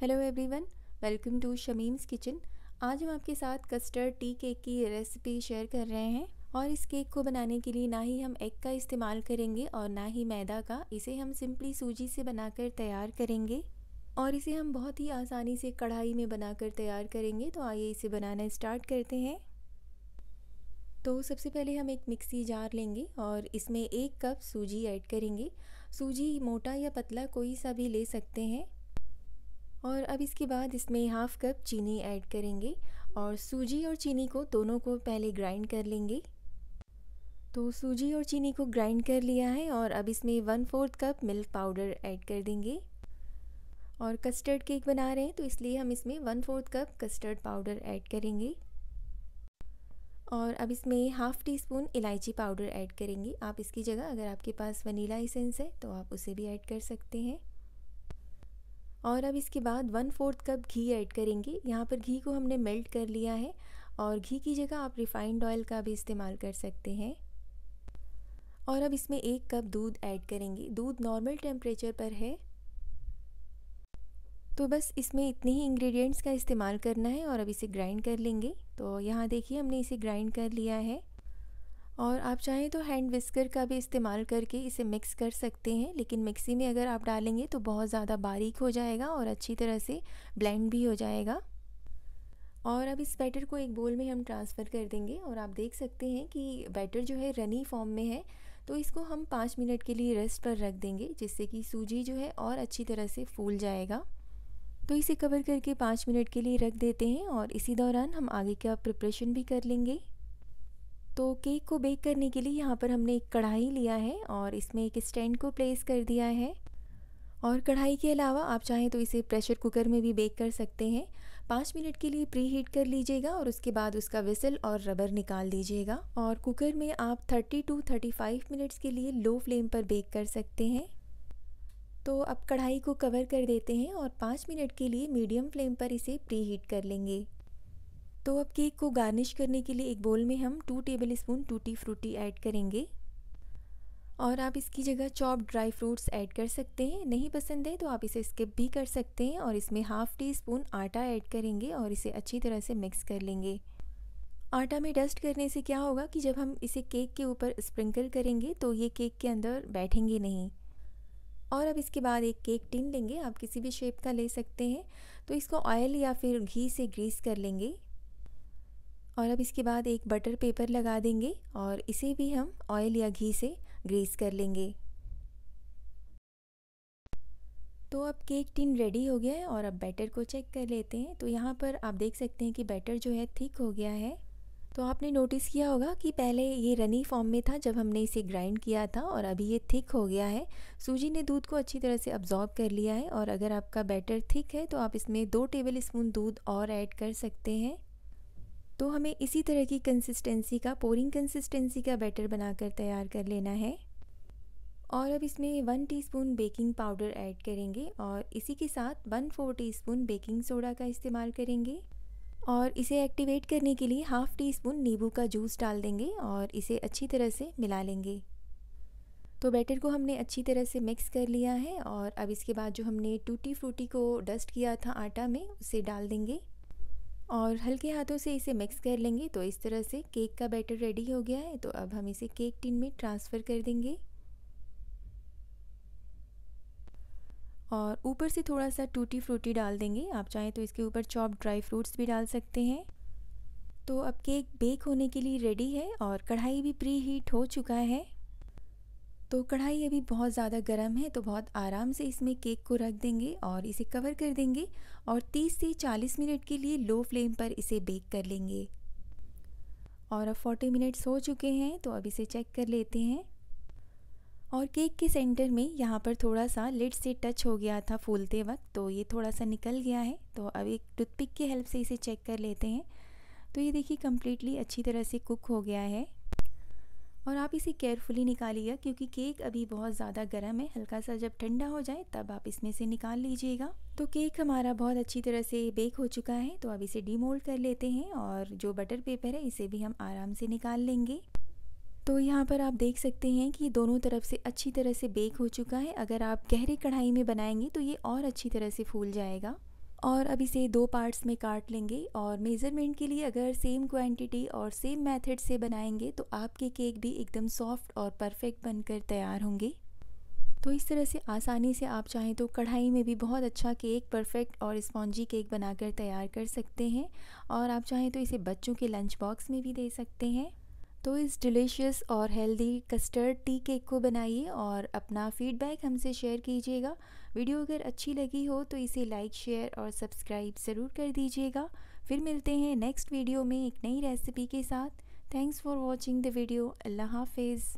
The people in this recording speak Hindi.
hello everyone welcome to Shamim's kitchen आज हम आपके साथ कस्टर्ड टी केक की रेसिपी शेयर कर रहे हैं और इस केक को बनाने के लिए ना ही हम एग का इस्तेमाल करेंगे और ना ही मैदा का इसे हम सिंपली सूजी से बनाकर तैयार करेंगे और इसे हम बहुत ही आसानी से कढ़ाई में बनाकर तैयार करेंगे तो आइए इसे बनाना स्टार्ट करते हैं तो सबसे पहले हम एक मिक्सी जार लेंगे और इसमें एक कप सूजी ऐड करेंगे सूजी मोटा या पतला कोई सा भी ले सकते हैं और अब इसके बाद इसमें हाफ़ कप चीनी ऐड करेंगे और सूजी और चीनी को दोनों को पहले ग्राइंड कर लेंगे तो सूजी और चीनी को ग्राइंड कर लिया है और अब इसमें one fourth cup milk powder add कर देंगे और कस्टर्ड केक बना रहे हैं तो इसलिए हम इसमें one fourth cup custard powder add करेंगे और अब इसमें हाफ़ टी स्पून इलायची पाउडर ऐड करेंगे आप इसकी जगह अगर आपके पास वनीला एसेंस है तो आप उसे भी ऐड कर सकते हैं और अब इसके बाद वन फोर्थ कप घी ऐड करेंगे यहाँ पर घी को हमने मेल्ट कर लिया है और घी की जगह आप रिफाइंड ऑयल का भी इस्तेमाल कर सकते हैं और अब इसमें एक कप दूध ऐड करेंगे दूध नॉर्मल टेम्परेचर पर है तो बस इसमें इतने ही इंग्रेडिएंट्स का इस्तेमाल करना है और अब इसे ग्राइंड कर लेंगे तो यहाँ देखिए हमने इसे ग्राइंड कर लिया है और आप चाहें तो हैंड विस्कर का भी इस्तेमाल करके इसे मिक्स कर सकते हैं लेकिन मिक्सी में अगर आप डालेंगे तो बहुत ज़्यादा बारीक हो जाएगा और अच्छी तरह से ब्लेंड भी हो जाएगा और अब इस बैटर को एक बोल में हम ट्रांसफ़र कर देंगे और आप देख सकते हैं कि बैटर जो है रनी फॉर्म में है तो इसको हम पाँच मिनट के लिए रेस्ट पर रख देंगे जिससे कि सूजी जो है और अच्छी तरह से फूल जाएगा तो इसे कवर करके पाँच मिनट के लिए रख देते हैं और इसी दौरान हम आगे का प्रिपरेशन भी कर लेंगे तो केक को बेक करने के लिए यहाँ पर हमने एक कढ़ाई लिया है और इसमें एक स्टैंड को प्लेस कर दिया है और कढ़ाई के अलावा आप चाहें तो इसे प्रेशर कुकर में भी बेक कर सकते हैं पाँच मिनट के लिए प्री हीट कर लीजिएगा और उसके बाद उसका विसल और रबर निकाल दीजिएगा और कुकर में आप 30 टू 35 मिनट्स के लिए लो फ्लेम पर बेक कर सकते हैं तो अब कढ़ाई को कवर कर देते हैं और पाँच मिनट के लिए मीडियम फ्लेम पर इसे प्री हीट कर लेंगे तो अब केक को गार्निश करने के लिए एक बोल में हम two tablespoon tutti frutti add करेंगे और आप इसकी जगह चॉप ड्राई फ्रूट्स ऐड कर सकते हैं नहीं पसंद है तो आप इसे स्किप भी कर सकते हैं और इसमें हाफ़ टी स्पून आटा ऐड करेंगे और इसे अच्छी तरह से मिक्स कर लेंगे आटा में डस्ट करने से क्या होगा कि जब हम इसे केक के ऊपर स्प्रिंकल करेंगे तो ये केक के अंदर बैठेंगे नहीं और अब इसके बाद एक केक टिन लेंगे आप किसी भी शेप का ले सकते हैं तो इसको ऑयल या फिर घी से ग्रीस कर लेंगे और अब इसके बाद एक बटर पेपर लगा देंगे और इसे भी हम ऑयल या घी से ग्रीस कर लेंगे तो अब केक टिन रेडी हो गया है और अब बैटर को चेक कर लेते हैं तो यहाँ पर आप देख सकते हैं कि बैटर जो है थिक हो गया है तो आपने नोटिस किया होगा कि पहले ये रनी फॉर्म में था जब हमने इसे ग्राइंड किया था और अभी ये थिक हो गया है सूजी ने दूध को अच्छी तरह से अब्जॉर्ब कर लिया है और अगर आपका बैटर थिक है तो आप इसमें दो टेबल स्पून दूध और ऐड कर सकते हैं तो हमें इसी तरह की कंसिस्टेंसी का पोरिंग कंसिस्टेंसी का बैटर बनाकर तैयार कर लेना है और अब इसमें one teaspoon baking powder add करेंगे और इसी के साथ one four teaspoon baking soda का इस्तेमाल करेंगे और इसे एक्टिवेट करने के लिए हाफ़ टी स्पून नींबू का जूस डाल देंगे और इसे अच्छी तरह से मिला लेंगे तो बैटर को हमने अच्छी तरह से मिक्स कर लिया है और अब इसके बाद जो हमने टूटी फ्रूटी को डस्ट किया था आटा में उसे डाल देंगे और हल्के हाथों से इसे मिक्स कर लेंगे तो इस तरह से केक का बैटर रेडी हो गया है तो अब हम इसे केक टिन में ट्रांसफ़र कर देंगे और ऊपर से थोड़ा सा टूटी फ्रूटी डाल देंगे आप चाहें तो इसके ऊपर चॉप ड्राई फ्रूट्स भी डाल सकते हैं तो अब केक बेक होने के लिए रेडी है और कढ़ाई भी प्री हीट हो चुका है तो कढ़ाई अभी बहुत ज़्यादा गर्म है तो बहुत आराम से इसमें केक को रख देंगे और इसे कवर कर देंगे और 30 से 40 मिनट के लिए लो फ्लेम पर इसे बेक कर लेंगे और अब 40 मिनट्स हो चुके हैं तो अब इसे चेक कर लेते हैं और केक के सेंटर में यहाँ पर थोड़ा सा लिड से टच हो गया था फूलते वक्त तो ये थोड़ा सा निकल गया है तो अब एक टूथपिक की हेल्प से इसे चेक कर लेते हैं तो ये देखिए कम्प्लीटली अच्छी तरह से कुक हो गया है और आप इसे केयरफुली निकालिएगा क्योंकि केक अभी बहुत ज़्यादा गर्म है हल्का सा जब ठंडा हो जाए तब आप इसमें से निकाल लीजिएगा तो केक हमारा बहुत अच्छी तरह से बेक हो चुका है तो अब इसे डीमोल्ड कर लेते हैं और जो बटर पेपर है इसे भी हम आराम से निकाल लेंगे तो यहाँ पर आप देख सकते हैं कि दोनों तरफ से अच्छी तरह से बेक हो चुका है अगर आप गहरी कढ़ाई में बनाएंगे तो ये और अच्छी तरह से फूल जाएगा और अब इसे दो पार्ट्स में काट लेंगे और मेज़रमेंट के लिए अगर सेम क्वांटिटी और सेम मेथड से बनाएंगे तो आपके केक भी एकदम सॉफ्ट और परफेक्ट बनकर तैयार होंगे तो इस तरह से आसानी से आप चाहें तो कढ़ाई में भी बहुत अच्छा केक परफेक्ट और स्पॉन्जी केक बनाकर तैयार कर सकते हैं और आप चाहें तो इसे बच्चों के लंच बॉक्स में भी दे सकते हैं तो इस डिलीशियस और हेल्दी कस्टर्ड टी केक को बनाइए और अपना फीडबैक हमसे शेयर कीजिएगा वीडियो अगर अच्छी लगी हो तो इसे लाइक शेयर और सब्सक्राइब ज़रूर कर दीजिएगा फिर मिलते हैं नेक्स्ट वीडियो में एक नई रेसिपी के साथ thanks for watching the video Allah हाफिज़